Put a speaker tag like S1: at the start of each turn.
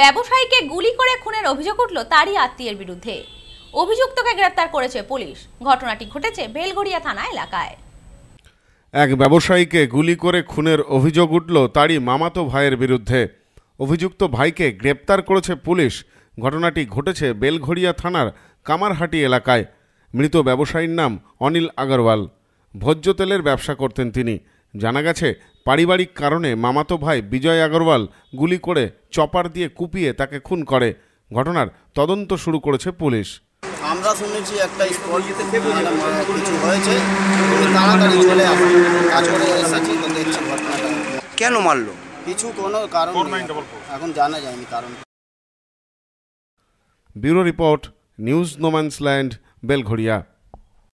S1: ব্যবসায়ীকে গুলি করে খুনের অভিযোগ উঠল তারই আত্মীয়ের বিরুদ্ধে অভিযুক্তকে গ্রেপ্তার করেছে পুলিশ ঘটনাটি ঘটেছে বেলগড়িয়া থানা এলাকায়
S2: এক ব্যবসায়ীকে গুলি করে খুনের অভিযোগ উঠল তারই মামাতো ভাইয়ের বিরুদ্ধে অভিযুক্ত ভাইকে গ্রেপ্তার করেছে পুলিশ ঘটনাটি ঘটেছে বেলঘড়িয়া থানার কামারহাটি এলাকায় মৃত ব্যবসায়ীর নাম অনিল আগরওয়াল ভোজ্য তেলের ব্যবসা করতেন তিনি জানা গেছে পারিবারিক কারণে মামাতো ভাই বিজয় আগরওয়াল গুলি করে চপার দিয়ে কুপিয়ে তাকে খুন করে ঘটনার তদন্ত শুরু করেছে পুলিশ আমরা
S3: শুনেছি একটা কিছু হয়েছে তাড়াতাড়ি চলে কেন মারলো কিছু কোনো কারণ এখন
S2: জানা যায়নি কারণ bureau report news no man's land Belgharia